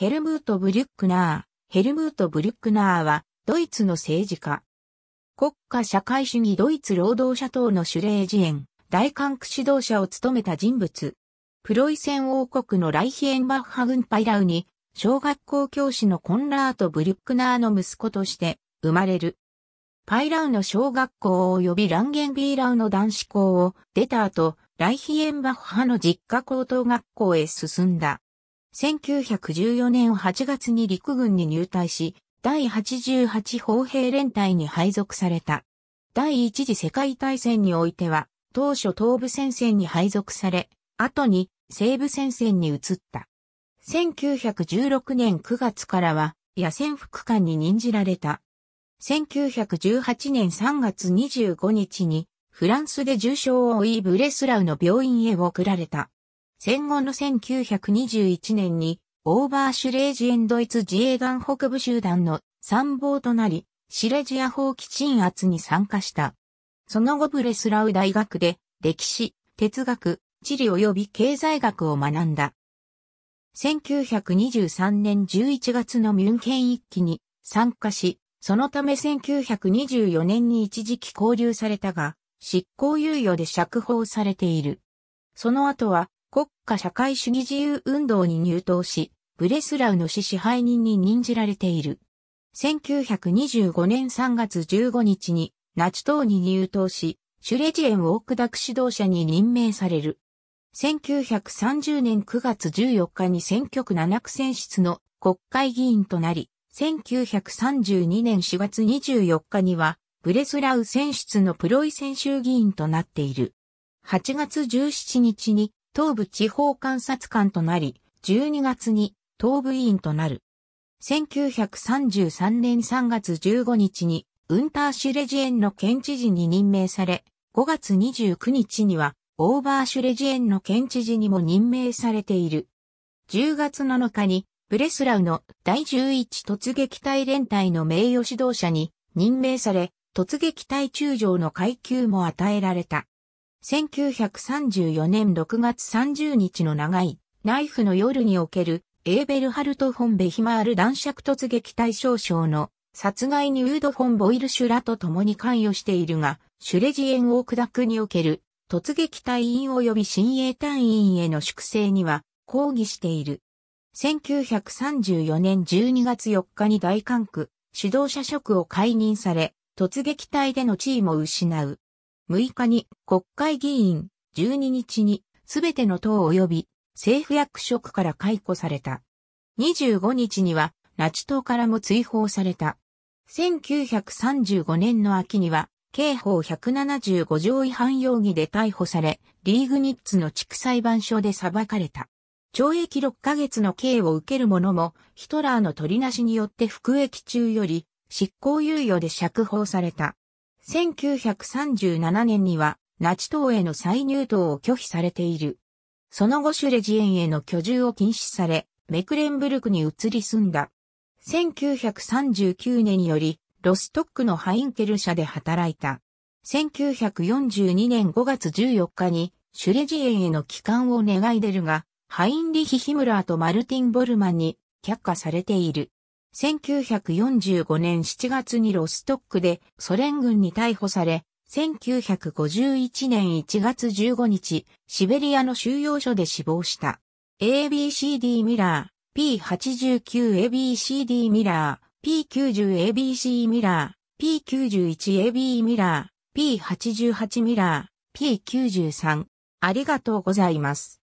ヘルムート・ブリュックナー。ヘルムート・ブリュックナーは、ドイツの政治家。国家社会主義ドイツ労働者党の主令事演、大韓区指導者を務めた人物。プロイセン王国のライヒエンバッハ軍パイラウに、小学校教師のコンラート・ブリュックナーの息子として生まれる。パイラウの小学校及びランゲンビーラウの男子校を出た後、ライヒエンバッハの実家高等学校へ進んだ。1914年8月に陸軍に入隊し、第88砲兵連隊に配属された。第一次世界大戦においては、当初東部戦線に配属され、後に西部戦線に移った。1916年9月からは、野戦副官に任じられた。1918年3月25日に、フランスで重傷を負いブレスラウの病院へ送られた。戦後の1921年に、オーバーシュレージエンドイツ自衛団北部集団の参謀となり、シレジア法基鎮圧に参加した。その後ブレスラウ大学で歴史、哲学、地理及び経済学を学んだ。1923年11月のミュンケン一揆に参加し、そのため1924年に一時期交流されたが、執行猶予で釈放されている。その後は国家社会主義自由運動に入党し、ブレスラウの死支配人に任じられている。1925年3月15日にナチ党に入党し、シュレジエン・ウォークダク指導者に任命される。1930年9月14日に選挙区7区選出の国会議員となり、1932年4月24日には、ブレスラウ選出のプロイ選衆議員となっている。8月17日に東部地方監察官となり、12月に東部委員となる。1933年3月15日にウンターシュレジエンの県知事に任命され、5月29日にはオーバーシュレジエンの県知事にも任命されている。10月7日にブレスラウの第11突撃隊連隊の名誉指導者に任命され、突撃隊中将の階級も与えられた。1934年6月30日の長いナイフの夜におけるエーベルハルト・フォン・ベヒマール男爵突撃対象賞の殺害にウード・フォン・ボイルシュラと共に関与しているが、シュレジエン・オークダクにおける突撃隊員及び親衛隊員への粛清には抗議している。1934年12月4日に大管区指導者職を解任され、突撃隊での地位も失う。6日に国会議員、12日にすべての党及び政府役職から解雇された。25日にはナチ党からも追放された。1935年の秋には、刑法175条違反容疑で逮捕され、リーグニッツの地区裁判所で裁かれた。懲役6ヶ月の刑を受ける者も、ヒトラーの取りなしによって服役中より、執行猶予で釈放された。1937年には、ナチ党への再入党を拒否されている。その後シュレジエンへの居住を禁止され、メクレンブルクに移り住んだ。1939年より、ロストックのハインケル社で働いた。1942年5月14日に、シュレジエンへの帰還を願い出るが、ハインリヒ・ヒムラーとマルティン・ボルマンに却下されている。1945年7月にロストックでソ連軍に逮捕され、1951年1月15日、シベリアの収容所で死亡した。ABCD ミラー、P89ABCD ミラー、P90ABC ミラー、P91AB ミラー、P88 ミラー、P93。ありがとうございます。